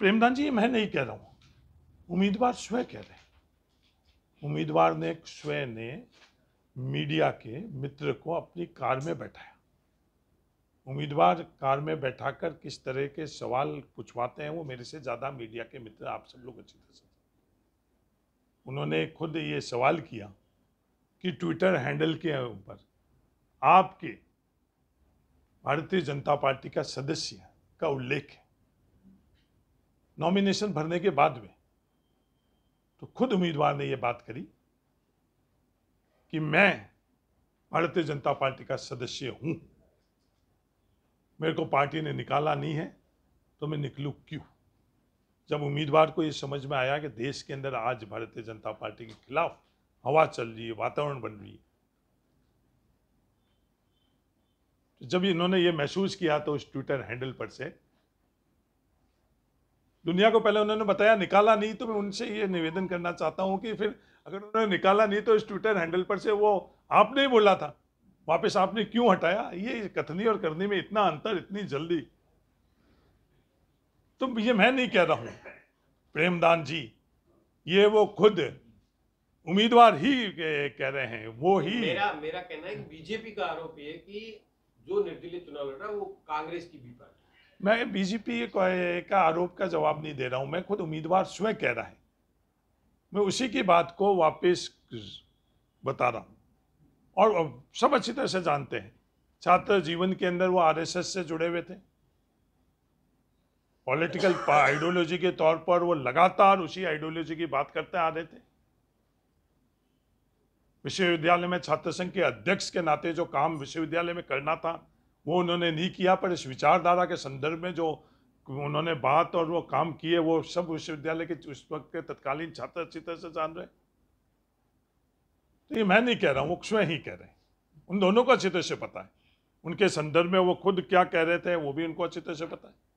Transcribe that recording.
प्रेमदान जी मैं नहीं कह रहा हूँ उम्मीदवार स्वयं कह रहे उम्मीदवार ने स्वयं ने मीडिया के मित्र को अपनी कार में बैठाया उम्मीदवार कार में बैठाकर किस तरह के सवाल पूछवाते हैं वो मेरे से ज़्यादा मीडिया के मित्र आप सब लोग अच्छी तरह से उन्होंने खुद ये सवाल किया कि ट्विटर हैंडल के ऊपर आपके भारतीय जनता पार्टी का सदस्य का उल्लेख है नॉमिनेशन भरने के बाद में तो खुद उम्मीदवार ने यह बात करी कि मैं भारतीय जनता पार्टी का सदस्य हूं मेरे को पार्टी ने निकाला नहीं है तो मैं निकलू क्यों जब उम्मीदवार को यह समझ में आया कि देश के अंदर आज भारतीय जनता पार्टी के खिलाफ हवा चल रही है वातावरण बन रही है तो जब इन्होंने ये महसूस किया तो उस ट्विटर हैंडल पर से दुनिया को पहले उन्होंने बताया निकाला नहीं तो मैं उनसे ये निवेदन करना चाहता हूँ कि फिर अगर उन्होंने निकाला नहीं तो इस ट्विटर हैंडल पर से वो आपने ही बोला था वापस आपने क्यों हटाया ये कथनी और करनी में इतना अंतर इतनी जल्दी तो ये मैं नहीं कह रहा हूँ प्रेमदान जी ये वो खुद उम्मीदवार ही कह रहे हैं वो ही मेरा मेरा कहना है कि बीजेपी का आरोप है कि जो निर्दलीय चुनाव लड़ रहा है वो कांग्रेस की भी पार्टी मैं बीजेपी का आरोप का जवाब नहीं दे रहा हूं मैं खुद उम्मीदवार स्वयं कह रहा है मैं उसी की बात को वापस बता रहा हूं और सब अच्छी तरह से जानते हैं छात्र जीवन के अंदर वो आरएसएस से जुड़े हुए थे पॉलिटिकल आइडियोलॉजी के तौर पर वो लगातार उसी आइडियोलॉजी की बात करते आ रहे थे विश्वविद्यालय में छात्र संघ के अध्यक्ष के नाते जो काम विश्वविद्यालय में करना था वो उन्होंने नहीं किया पर इस विचारधारा के संदर्भ में जो उन्होंने बात और वो काम किए वो सब विश्वविद्यालय के उस वक्त के तत्कालीन छात्र अच्छी तरह से जान रहे तो ये मैं नहीं कह रहा हूँ वो स्वयं ही कह रहे हैं उन दोनों को अच्छी तरह से पता है उनके संदर्भ में वो खुद क्या कह रहे थे वो भी उनको अच्छी तरह से पता है